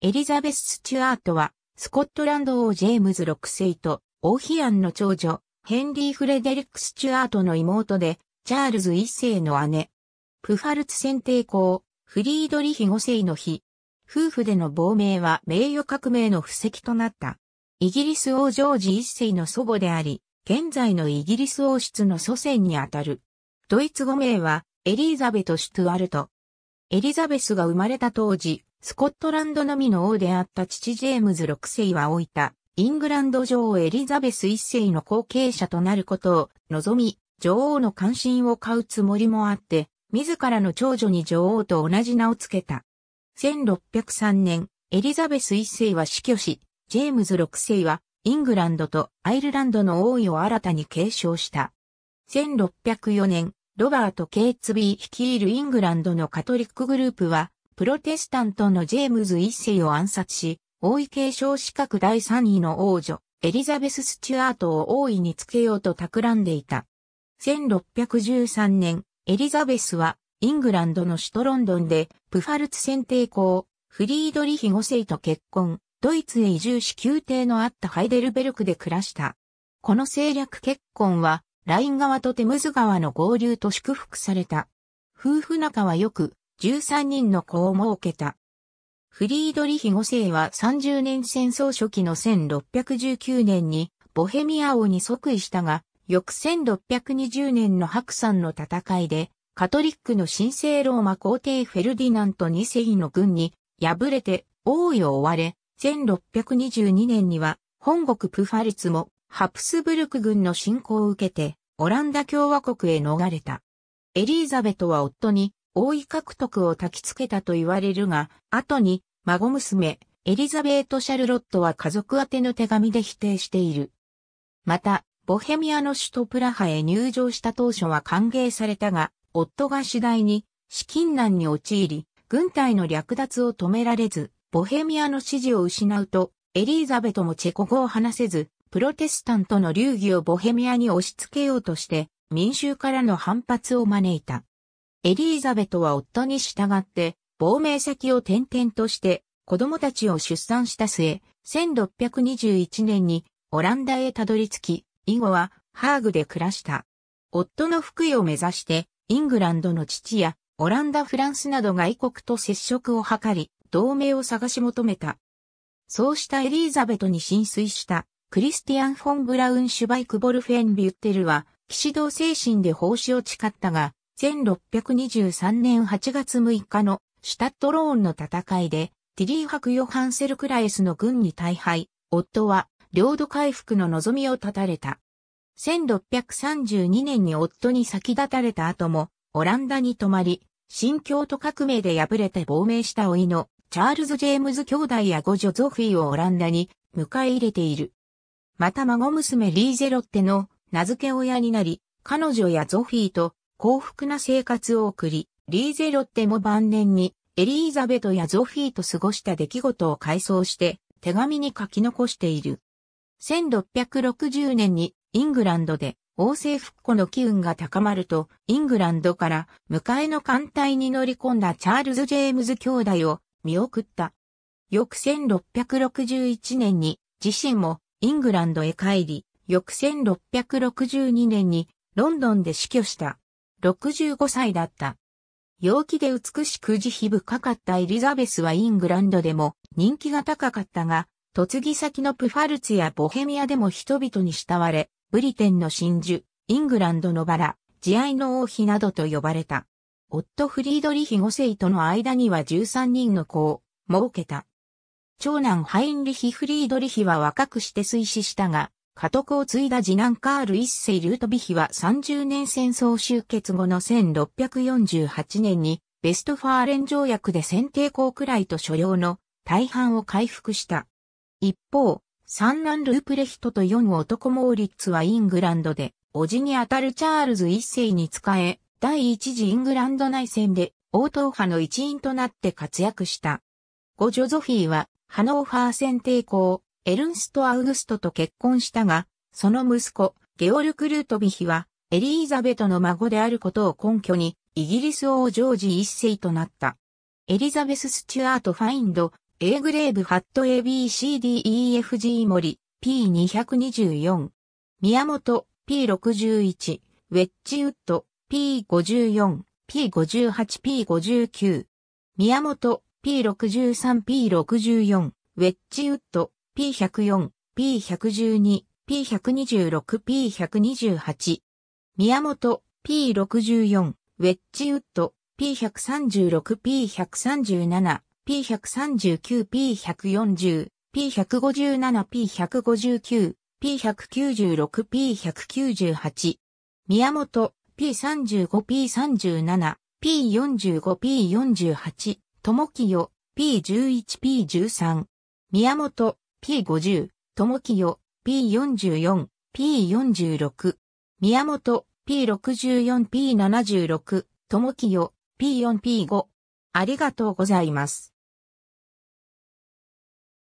エリザベス・スチュアートは、スコットランド王ジェームズ6世と、王妃アンの長女、ヘンリー・フレデリック・スチュアートの妹で、チャールズ1世の姉。プファルツ選定校、フリードリヒ5世の日。夫婦での亡命は名誉革命の布石となった。イギリス王ジョージ1世の祖母であり、現在のイギリス王室の祖先にあたる。ドイツ語名は、エリーザベト・シュトゥアルト。エリザベスが生まれた当時、スコットランドのみの王であった父ジェームズ6世は老いた、イングランド女王エリザベス1世の後継者となることを望み、女王の関心を買うつもりもあって、自らの長女に女王と同じ名を付けた。1603年、エリザベス1世は死去し、ジェームズ6世はイングランドとアイルランドの王位を新たに継承した。1604年、ロバート・ケイツビー率いるイングランドのカトリックグループは、プロテスタントのジェームズ一世を暗殺し、王位継承資格第3位の王女、エリザベス・スチュアートを王位につけようと企んでいた。1613年、エリザベスは、イングランドの首都ロンドンで、プファルツ選帝公、フリードリヒ5世と結婚、ドイツへ移住し宮廷のあったハイデルベルクで暮らした。この政略結婚は、ライン川とテムズ川の合流と祝福された。夫婦仲は良く、13人の子を設けた。フリードリヒ5世は30年戦争初期の1619年にボヘミア王に即位したが、翌1620年の白山の戦いで、カトリックの神聖ローマ皇帝フェルディナント2世の軍に敗れて王位を追われ、1622年には本国プファルツもハプスブルク軍の侵攻を受けてオランダ共和国へ逃れた。エリーザベトは夫に王位獲得を焚きつけたと言われるが、後に孫娘、エリザベート・シャルロットは家族宛ての手紙で否定している。また、ボヘミアの首都プラハへ入場した当初は歓迎されたが、夫が次第に資金難に陥り、軍隊の略奪を止められず、ボヘミアの支持を失うと、エリーザベトもチェコ語を話せず、プロテスタントの流儀をボヘミアに押し付けようとして、民衆からの反発を招いた。エリーザベトは夫に従って、亡命先を転々として子供たちを出産した末、1621年にオランダへたどり着き、以後はハーグで暮らした。夫の福井を目指して、イングランドの父やオランダ、フランスなど外国と接触を図り、同盟を探し求めた。そうしたエリーザベトに浸水したクリスティアン・フォン・ブラウン・シュバイク・ボルフェン・ビュッテルは、騎士道精神で奉仕を誓ったが、1623年8月6日のシュタットローンの戦いで、ティリーク・ヨハンセルクライスの軍に大敗、夫は領土回復の望みを絶たれた。1632年に夫に先立たれた後も、オランダに泊まり、新京都革命で敗れて亡命したいのチャールズ・ジェームズ兄弟や五女ゾフィーをオランダに迎え入れている。また孫娘リーゼロッテの名付け親になり、彼女やゾフィーと幸福な生活を送り、リーゼロッテも晩年にエリーザベトやゾフィーと過ごした出来事を回想して手紙に書き残している。1660年にイングランドで王政復古の機運が高まると、イングランドから迎えの艦隊に乗り込んだチャールズ・ジェームズ兄弟を見送った。翌1661年に自身もイングランドへ帰り、翌1662年にロンドンで死去した。65歳だった。陽気で美しく慈悲深かったエリザベスはイングランドでも人気が高かったが、嫁ぎ先のプファルツやボヘミアでも人々に慕われ、ブリテンの真珠、イングランドのバラ、慈愛の王妃などと呼ばれた。夫フリードリヒ5世との間には13人の子を設けた。長男ハインリヒ・フリードリヒは若くして推死したが、家督を継いだ次男カール一世ルートビヒは30年戦争終結後の1648年にベストファーレン条約で選定校くらいと所領の大半を回復した。一方、三男ループレヒトと四男モーリッツはイングランドで、叔父にあたるチャールズ一世に仕え、第一次イングランド内戦で、王党派の一員となって活躍した。五女ゾフィーは、ハノーファー選定校、エルンスト・アウグストと結婚したが、その息子、ゲオルク・ルートビヒは、エリーザベトの孫であることを根拠に、イギリス王ジョージ一世となった。エリザベス・スチュアート・ファインド、A グレーブ・ハット ABCDEFG 森、P224。宮本、P61。ウェッジウッド、P54、P58、P59。宮本、P63、P64。ウェッジウッド、P104、P112、P126、P128。宮本、P64、ウェッジウッド、P136、P137、P139、P140、P157、P159、P196、P198。宮本、P35、P37、P45、P48、友清、P11、P13。宮本、P50、ともきよ、P44、P46、宮本、P64、P76、ともきよ、P4、P5。ありがとうございます。